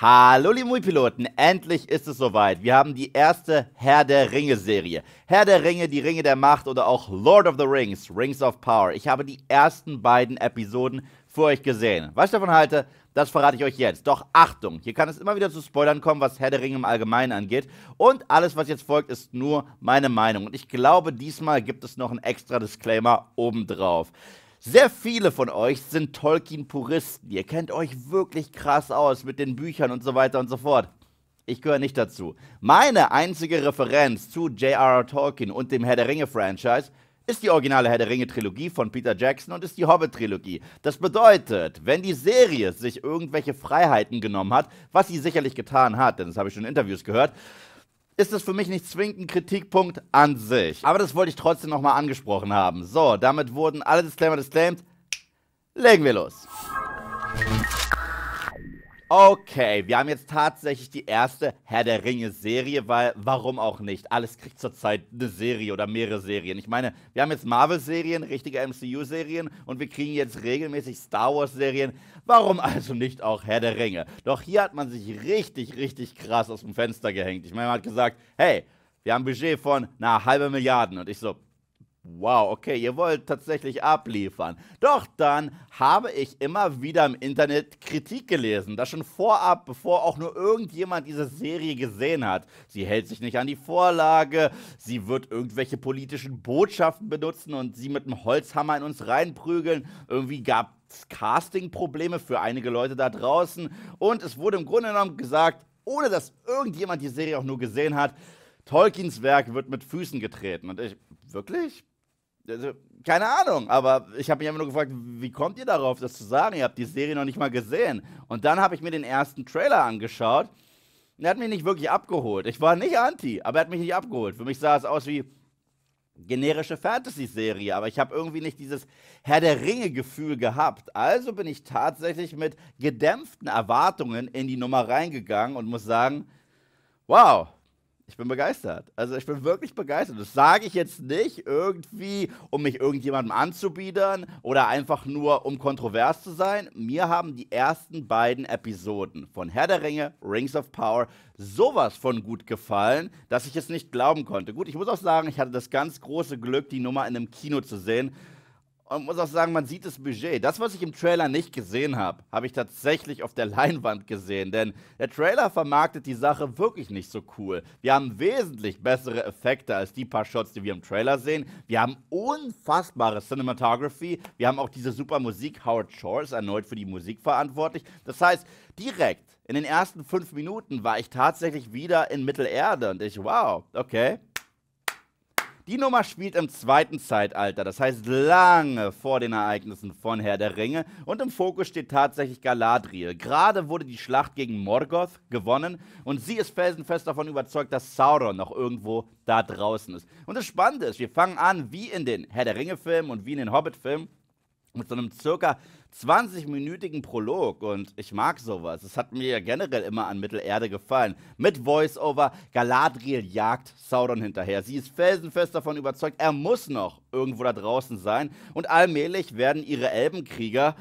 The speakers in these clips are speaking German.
Hallo liebe Mui-Piloten, endlich ist es soweit. Wir haben die erste Herr der Ringe-Serie. Herr der Ringe, die Ringe der Macht oder auch Lord of the Rings, Rings of Power. Ich habe die ersten beiden Episoden für euch gesehen. Was ich davon halte, das verrate ich euch jetzt. Doch Achtung, hier kann es immer wieder zu Spoilern kommen, was Herr der Ringe im Allgemeinen angeht. Und alles, was jetzt folgt, ist nur meine Meinung. Und ich glaube, diesmal gibt es noch einen extra Disclaimer obendrauf. Sehr viele von euch sind Tolkien-Puristen. Ihr kennt euch wirklich krass aus mit den Büchern und so weiter und so fort. Ich gehöre nicht dazu. Meine einzige Referenz zu J.R.R. Tolkien und dem Herr der Ringe-Franchise ist die originale Herr der Ringe-Trilogie von Peter Jackson und ist die Hobbit-Trilogie. Das bedeutet, wenn die Serie sich irgendwelche Freiheiten genommen hat, was sie sicherlich getan hat, denn das habe ich schon in Interviews gehört, ist es für mich nicht zwingend ein Kritikpunkt an sich. Aber das wollte ich trotzdem nochmal angesprochen haben. So, damit wurden alle Disclaimer disclaimed. Legen wir los. Okay, wir haben jetzt tatsächlich die erste Herr der Ringe-Serie, weil warum auch nicht? Alles kriegt zurzeit eine Serie oder mehrere Serien. Ich meine, wir haben jetzt Marvel-Serien, richtige MCU-Serien und wir kriegen jetzt regelmäßig Star Wars-Serien. Warum also nicht auch Herr der Ringe? Doch hier hat man sich richtig, richtig krass aus dem Fenster gehängt. Ich meine, man hat gesagt, hey, wir haben ein Budget von einer halben Milliarde. Und ich so, wow, okay, ihr wollt tatsächlich abliefern. Doch dann habe ich immer wieder im Internet Kritik gelesen, das schon vorab, bevor auch nur irgendjemand diese Serie gesehen hat. Sie hält sich nicht an die Vorlage, sie wird irgendwelche politischen Botschaften benutzen und sie mit einem Holzhammer in uns reinprügeln. Irgendwie gab Casting-Probleme für einige Leute da draußen. Und es wurde im Grunde genommen gesagt, ohne dass irgendjemand die Serie auch nur gesehen hat, Tolkiens Werk wird mit Füßen getreten. Und ich, wirklich? Also, keine Ahnung, aber ich habe mich einfach nur gefragt, wie kommt ihr darauf, das zu sagen? Ihr habt die Serie noch nicht mal gesehen. Und dann habe ich mir den ersten Trailer angeschaut. Er hat mich nicht wirklich abgeholt. Ich war nicht anti, aber er hat mich nicht abgeholt. Für mich sah es aus wie, generische Fantasy-Serie, aber ich habe irgendwie nicht dieses Herr der Ringe-Gefühl gehabt. Also bin ich tatsächlich mit gedämpften Erwartungen in die Nummer reingegangen und muss sagen, wow, ich bin begeistert. Also ich bin wirklich begeistert. Das sage ich jetzt nicht irgendwie, um mich irgendjemandem anzubiedern oder einfach nur, um kontrovers zu sein. Mir haben die ersten beiden Episoden von Herr der Ringe, Rings of Power, sowas von gut gefallen, dass ich es nicht glauben konnte. Gut, ich muss auch sagen, ich hatte das ganz große Glück, die Nummer in einem Kino zu sehen und muss auch sagen, man sieht das Budget. Das, was ich im Trailer nicht gesehen habe, habe ich tatsächlich auf der Leinwand gesehen, denn der Trailer vermarktet die Sache wirklich nicht so cool. Wir haben wesentlich bessere Effekte als die paar Shots, die wir im Trailer sehen. Wir haben unfassbare Cinematography. Wir haben auch diese super Musik. Howard Shore ist erneut für die Musik verantwortlich. Das heißt, direkt in den ersten fünf Minuten war ich tatsächlich wieder in Mittelerde und ich, wow, okay die Nummer spielt im zweiten Zeitalter, das heißt lange vor den Ereignissen von Herr der Ringe und im Fokus steht tatsächlich Galadriel. Gerade wurde die Schlacht gegen Morgoth gewonnen und sie ist felsenfest davon überzeugt, dass Sauron noch irgendwo da draußen ist. Und das Spannende ist, wir fangen an wie in den Herr der Ringe-Filmen und wie in den Hobbit-Filmen mit so einem circa 20-minütigen Prolog und ich mag sowas. Es hat mir generell immer an Mittelerde gefallen. Mit Voice-Over, Galadriel jagt Sauron hinterher. Sie ist felsenfest davon überzeugt, er muss noch irgendwo da draußen sein und allmählich werden ihre Elbenkrieger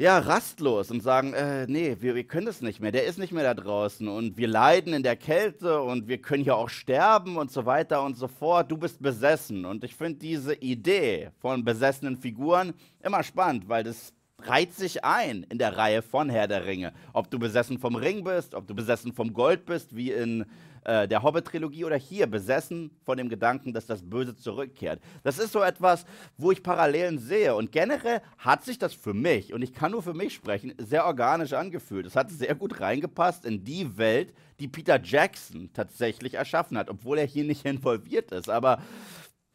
ja, rastlos und sagen, äh, nee, wir, wir, können das nicht mehr, der ist nicht mehr da draußen und wir leiden in der Kälte und wir können ja auch sterben und so weiter und so fort. Du bist besessen und ich finde diese Idee von besessenen Figuren immer spannend, weil das reiht sich ein in der Reihe von Herr der Ringe. Ob du besessen vom Ring bist, ob du besessen vom Gold bist, wie in äh, der Hobbit-Trilogie oder hier besessen von dem Gedanken, dass das Böse zurückkehrt. Das ist so etwas, wo ich Parallelen sehe. Und generell hat sich das für mich, und ich kann nur für mich sprechen, sehr organisch angefühlt. Es hat sehr gut reingepasst in die Welt, die Peter Jackson tatsächlich erschaffen hat, obwohl er hier nicht involviert ist. Aber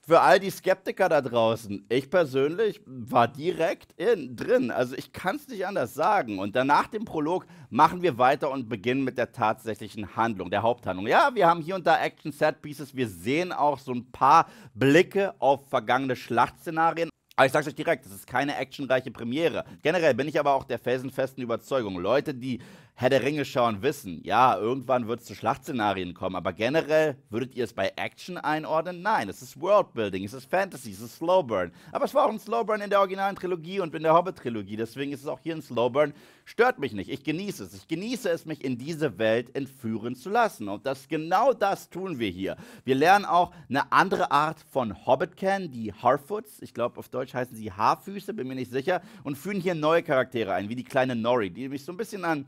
für all die Skeptiker da draußen, ich persönlich war direkt in, drin. Also ich kann es nicht anders sagen. Und danach dem Prolog machen wir weiter und beginnen mit der tatsächlichen Handlung, der Haupthandlung. Ja, wir haben hier und da Action-Set-Pieces. Wir sehen auch so ein paar Blicke auf vergangene Schlachtszenarien. Aber ich sag's euch direkt, das ist keine actionreiche Premiere. Generell bin ich aber auch der felsenfesten Überzeugung, Leute, die Herr der Ringe schauen, wissen, ja, irgendwann wird es zu Schlachtszenarien kommen, aber generell würdet ihr es bei Action einordnen? Nein, es ist Worldbuilding, es ist Fantasy, es ist Slowburn. Aber es war auch ein Slowburn in der originalen Trilogie und in der Hobbit-Trilogie, deswegen ist es auch hier ein Slowburn. Stört mich nicht, ich genieße es. Ich genieße es, mich in diese Welt entführen zu lassen. Und das genau das tun wir hier. Wir lernen auch eine andere Art von Hobbit kennen, die Harfoots. Ich glaube, auf Deutsch heißen sie Haarfüße, bin mir nicht sicher. Und führen hier neue Charaktere ein, wie die kleine Nori, die mich so ein bisschen an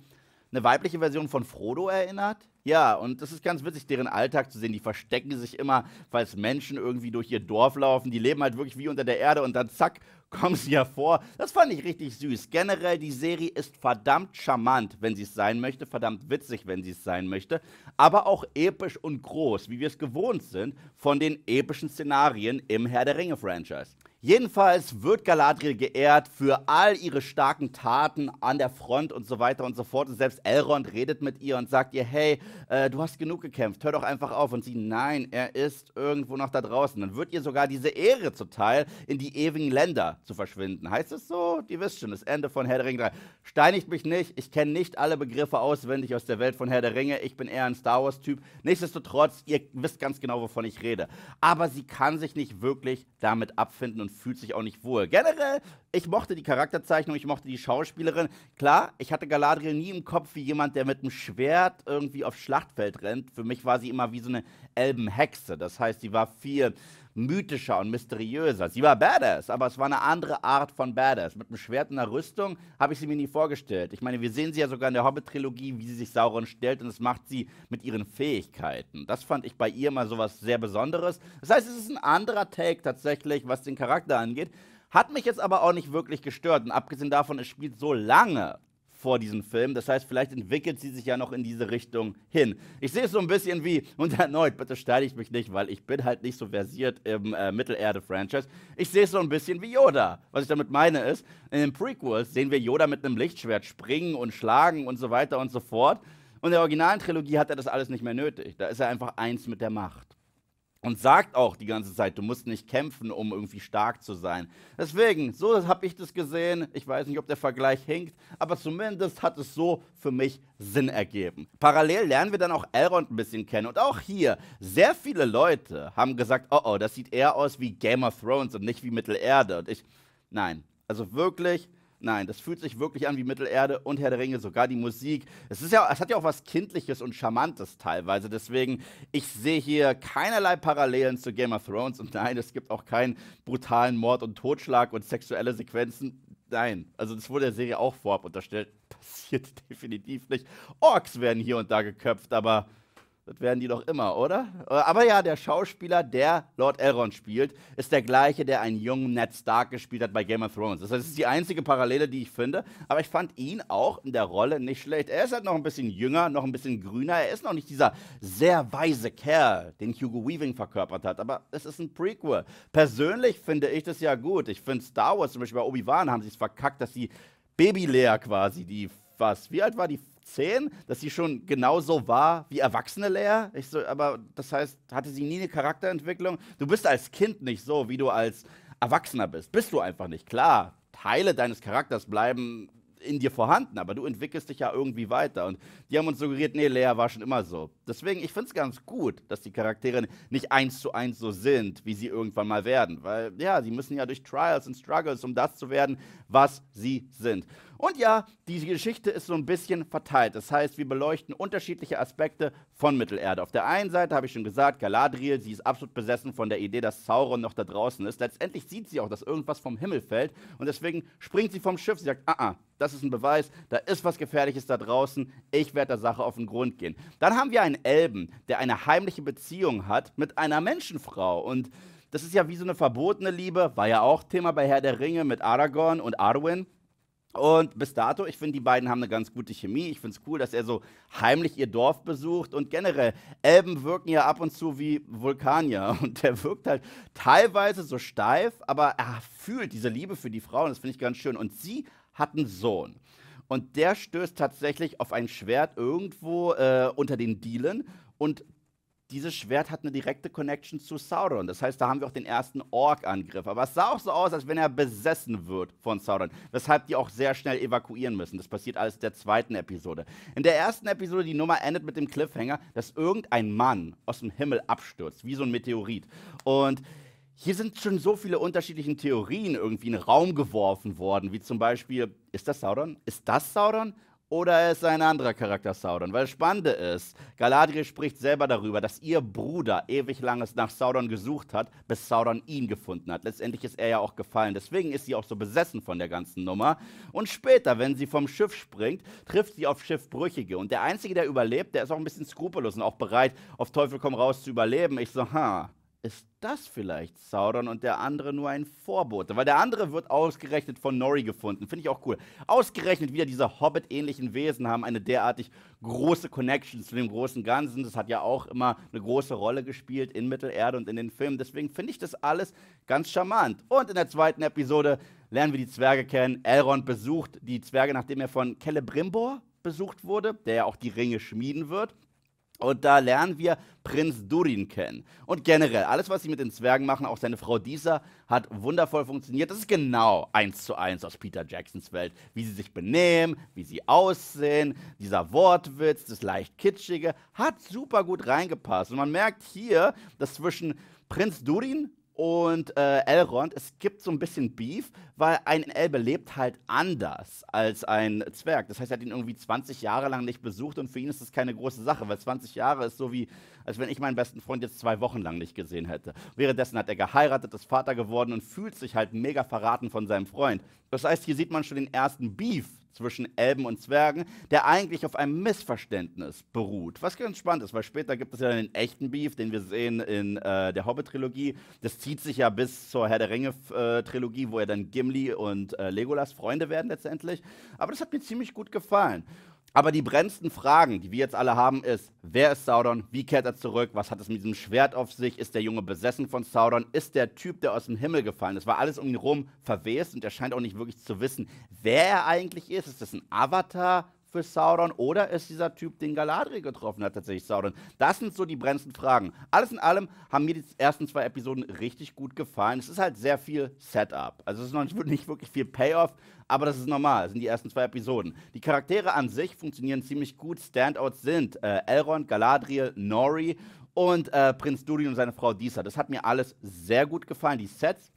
eine weibliche Version von Frodo erinnert. Ja, und das ist ganz witzig, deren Alltag zu sehen. Die verstecken sich immer, falls Menschen irgendwie durch ihr Dorf laufen. Die leben halt wirklich wie unter der Erde und dann zack, kommen sie hervor. Das fand ich richtig süß. Generell, die Serie ist verdammt charmant, wenn sie es sein möchte, verdammt witzig, wenn sie es sein möchte, aber auch episch und groß, wie wir es gewohnt sind von den epischen Szenarien im Herr der Ringe-Franchise. Jedenfalls wird Galadriel geehrt für all ihre starken Taten an der Front und so weiter und so fort. Und selbst Elrond redet mit ihr und sagt ihr, hey, äh, du hast genug gekämpft, hör doch einfach auf. Und sie, nein, er ist irgendwo noch da draußen. Dann wird ihr sogar diese Ehre zuteil, in die ewigen Länder zu verschwinden. Heißt es so? Die wisst schon, das Ende von Herr der Ringe 3. Steinigt mich nicht, ich kenne nicht alle Begriffe auswendig aus der Welt von Herr der Ringe. Ich bin eher ein Star Wars-Typ. Nichtsdestotrotz, ihr wisst ganz genau, wovon ich rede. Aber sie kann sich nicht wirklich damit abfinden und fühlt sich auch nicht wohl. Generell, ich mochte die Charakterzeichnung, ich mochte die Schauspielerin. Klar, ich hatte Galadriel nie im Kopf wie jemand, der mit einem Schwert irgendwie aufs Schlachtfeld rennt. Für mich war sie immer wie so eine Elbenhexe. Das heißt, sie war viel mythischer und mysteriöser. Sie war Badass, aber es war eine andere Art von Badass. Mit einem Schwert und einer Rüstung habe ich sie mir nie vorgestellt. Ich meine, wir sehen sie ja sogar in der Hobbit-Trilogie, wie sie sich Sauron stellt und das macht sie mit ihren Fähigkeiten. Das fand ich bei ihr mal sowas sehr Besonderes. Das heißt, es ist ein anderer Take tatsächlich, was den Charakter angeht. Hat mich jetzt aber auch nicht wirklich gestört. Und abgesehen davon, es spielt so lange vor diesem Film. Das heißt, vielleicht entwickelt sie sich ja noch in diese Richtung hin. Ich sehe es so ein bisschen wie, und erneut, bitte ich mich nicht, weil ich bin halt nicht so versiert im äh, Mittelerde-Franchise. Ich sehe es so ein bisschen wie Yoda. Was ich damit meine ist, in den Prequels sehen wir Yoda mit einem Lichtschwert springen und schlagen und so weiter und so fort. Und in der originalen Trilogie hat er das alles nicht mehr nötig. Da ist er einfach eins mit der Macht und sagt auch die ganze Zeit, du musst nicht kämpfen, um irgendwie stark zu sein. Deswegen, so habe ich das gesehen. Ich weiß nicht, ob der Vergleich hinkt, aber zumindest hat es so für mich Sinn ergeben. Parallel lernen wir dann auch Elrond ein bisschen kennen. Und auch hier, sehr viele Leute haben gesagt, oh oh, das sieht eher aus wie Game of Thrones und nicht wie Mittelerde. Und ich, nein, also wirklich, Nein, das fühlt sich wirklich an wie Mittelerde und Herr der Ringe, sogar die Musik. Es, ist ja, es hat ja auch was Kindliches und Charmantes teilweise. Deswegen, ich sehe hier keinerlei Parallelen zu Game of Thrones. Und nein, es gibt auch keinen brutalen Mord und Totschlag und sexuelle Sequenzen. Nein, also das wurde der Serie auch vorab unterstellt. Passiert definitiv nicht. Orks werden hier und da geköpft, aber das werden die doch immer, oder? Äh, aber ja, der Schauspieler, der Lord Elrond spielt, ist der gleiche, der einen jungen Ned Stark gespielt hat bei Game of Thrones. Das ist die einzige Parallele, die ich finde. Aber ich fand ihn auch in der Rolle nicht schlecht. Er ist halt noch ein bisschen jünger, noch ein bisschen grüner. Er ist noch nicht dieser sehr weise Kerl, den Hugo Weaving verkörpert hat. Aber es ist ein Prequel. Persönlich finde ich das ja gut. Ich finde Star Wars, zum Beispiel bei Obi-Wan, haben sie es verkackt, dass sie Baby Lea quasi, die was, wie alt war die? 10, dass sie schon genauso war wie erwachsene Lea. Ich so, aber das heißt, hatte sie nie eine Charakterentwicklung? Du bist als Kind nicht so, wie du als Erwachsener bist. Bist du einfach nicht. Klar, Teile deines Charakters bleiben in dir vorhanden, aber du entwickelst dich ja irgendwie weiter. Und die haben uns suggeriert, nee, Lea war schon immer so. Deswegen, ich finde es ganz gut, dass die Charaktere nicht eins zu eins so sind, wie sie irgendwann mal werden. Weil, ja, sie müssen ja durch Trials und Struggles, um das zu werden, was sie sind. Und ja, diese Geschichte ist so ein bisschen verteilt. Das heißt, wir beleuchten unterschiedliche Aspekte von Mittelerde. Auf der einen Seite habe ich schon gesagt, Galadriel, sie ist absolut besessen von der Idee, dass Sauron noch da draußen ist. Letztendlich sieht sie auch, dass irgendwas vom Himmel fällt und deswegen springt sie vom Schiff. Sie sagt, ah, ah, das ist ein Beweis, da ist was Gefährliches da draußen, ich werde der Sache auf den Grund gehen. Dann haben wir einen Elben, der eine heimliche Beziehung hat mit einer Menschenfrau und das ist ja wie so eine verbotene Liebe, war ja auch Thema bei Herr der Ringe mit Aragorn und Arwen. Und bis dato, ich finde, die beiden haben eine ganz gute Chemie. Ich finde es cool, dass er so heimlich ihr Dorf besucht. Und generell, Elben wirken ja ab und zu wie Vulkanier. Und der wirkt halt teilweise so steif, aber er fühlt diese Liebe für die Frauen. Das finde ich ganz schön. Und sie hat einen Sohn. Und der stößt tatsächlich auf ein Schwert irgendwo äh, unter den Dielen und dieses Schwert hat eine direkte Connection zu Sauron. Das heißt, da haben wir auch den ersten Ork-Angriff. Aber es sah auch so aus, als wenn er besessen wird von Sauron. Weshalb die auch sehr schnell evakuieren müssen. Das passiert alles in der zweiten Episode. In der ersten Episode, die Nummer endet mit dem Cliffhanger, dass irgendein Mann aus dem Himmel abstürzt, wie so ein Meteorit. Und hier sind schon so viele unterschiedliche Theorien irgendwie in den Raum geworfen worden, wie zum Beispiel, ist das Sauron? Ist das Sauron? oder er ist ein anderer Charakter Sauron. Weil das Spannende ist, Galadriel spricht selber darüber, dass ihr Bruder ewig langes nach Sauron gesucht hat, bis Sauron ihn gefunden hat. Letztendlich ist er ja auch gefallen. Deswegen ist sie auch so besessen von der ganzen Nummer. Und später, wenn sie vom Schiff springt, trifft sie auf Schiffbrüchige. Und der Einzige, der überlebt, der ist auch ein bisschen skrupellos und auch bereit, auf Teufel komm raus zu überleben. Ich so, ha, ist das vielleicht Sauron und der andere nur ein Vorbote? Weil der andere wird ausgerechnet von Nori gefunden. Finde ich auch cool. Ausgerechnet wieder diese Hobbit-ähnlichen Wesen haben eine derartig große Connection zu dem großen Ganzen. Das hat ja auch immer eine große Rolle gespielt in Mittelerde und in den Filmen. Deswegen finde ich das alles ganz charmant. Und in der zweiten Episode lernen wir die Zwerge kennen. Elrond besucht die Zwerge, nachdem er von Celebrimbor besucht wurde, der ja auch die Ringe schmieden wird. Und da lernen wir Prinz Durin kennen. Und generell, alles, was sie mit den Zwergen machen, auch seine Frau Disa, hat wundervoll funktioniert. Das ist genau eins zu eins aus Peter Jacksons Welt. Wie sie sich benehmen, wie sie aussehen, dieser Wortwitz, das leicht kitschige, hat super gut reingepasst. Und man merkt hier, dass zwischen Prinz Durin und äh, Elrond, es gibt so ein bisschen Beef, weil ein Elbe lebt halt anders als ein Zwerg. Das heißt, er hat ihn irgendwie 20 Jahre lang nicht besucht und für ihn ist das keine große Sache, weil 20 Jahre ist so wie, als wenn ich meinen besten Freund jetzt zwei Wochen lang nicht gesehen hätte. Währenddessen hat er geheiratet, ist Vater geworden und fühlt sich halt mega verraten von seinem Freund. Das heißt, hier sieht man schon den ersten Beef zwischen Elben und Zwergen, der eigentlich auf einem Missverständnis beruht. Was ganz spannend ist, weil später gibt es ja den echten Beef, den wir sehen in äh, der Hobbit-Trilogie. Das zieht sich ja bis zur Herr der Ringe-Trilogie, wo ja dann Gimli und äh, Legolas Freunde werden letztendlich. Aber das hat mir ziemlich gut gefallen. Aber die brennendsten Fragen, die wir jetzt alle haben, ist, wer ist Sauron? Wie kehrt er zurück? Was hat es mit diesem Schwert auf sich? Ist der Junge besessen von Sauron? Ist der Typ, der aus dem Himmel gefallen ist? War alles um ihn rum verwest und er scheint auch nicht wirklich zu wissen, wer er eigentlich ist. Ist das ein Avatar? für Sauron oder ist dieser Typ, den Galadriel getroffen hat, tatsächlich Sauron? Das sind so die brennenden Fragen. Alles in allem haben mir die ersten zwei Episoden richtig gut gefallen. Es ist halt sehr viel Setup. Also es ist noch nicht, nicht wirklich viel Payoff, aber das ist normal. Das sind die ersten zwei Episoden. Die Charaktere an sich funktionieren ziemlich gut. Standouts sind äh, Elrond, Galadriel, Nori und äh, Prinz Durin und seine Frau Disa. Das hat mir alles sehr gut gefallen. Die Sets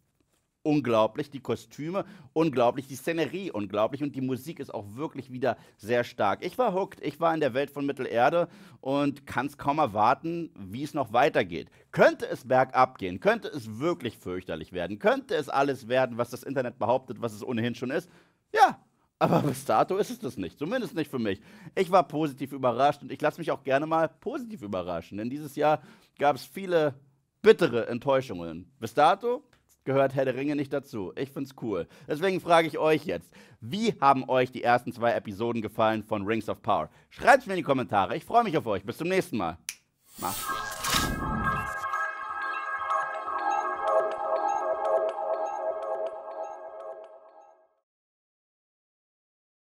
unglaublich, die Kostüme unglaublich, die Szenerie unglaublich und die Musik ist auch wirklich wieder sehr stark. Ich war hooked, ich war in der Welt von Mittelerde und kann es kaum erwarten, wie es noch weitergeht. Könnte es bergab gehen, könnte es wirklich fürchterlich werden, könnte es alles werden, was das Internet behauptet, was es ohnehin schon ist. Ja, aber bis dato ist es das nicht, zumindest nicht für mich. Ich war positiv überrascht und ich lasse mich auch gerne mal positiv überraschen, denn dieses Jahr gab es viele bittere Enttäuschungen. Bis dato gehört Herr der Ringe nicht dazu. Ich find's cool. Deswegen frage ich euch jetzt, wie haben euch die ersten zwei Episoden gefallen von Rings of Power? Schreibt's mir in die Kommentare. Ich freue mich auf euch. Bis zum nächsten Mal. Macht's gut.